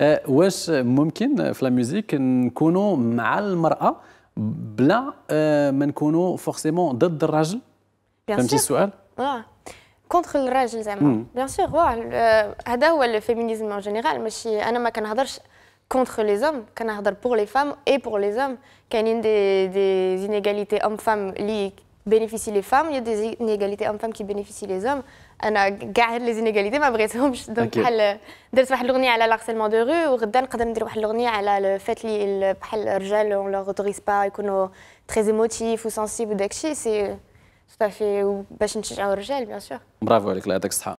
أه، واش ممكن في لا ميوزيك نكونوا مع المراه بلا أه، ما نكونوا فورسيمون ضد الراجل فهمتي السؤال اه كونتر الراجل زعما بيان سور واه هذا هو الفيمينيزم اون جينيرال ماشي انا ما كنهضرش كونتر لي زوم كنهضر بور لي فام اي بور لي زوم كاينين دي دي زينيغاليتي ام فام اللي بينيفيسي لي فام يا دي انيغاليتي ام فام كي بينيفيسي لي زوم انا كاع هاد لي زينيغاليتي ما بغيتهمش دونك بحال درت واحد الاغنيه على لارسيلمون دو رو وغدا نقدر ندير واحد الاغنيه على فات لي بحال الرجال اون لوغ اوتوريز با يكونوا تري ايموتيف وسنسيب وداكشي سي تو باش نشجعوا الرجال بيان سور برافو عليك الله يعطيك الصحه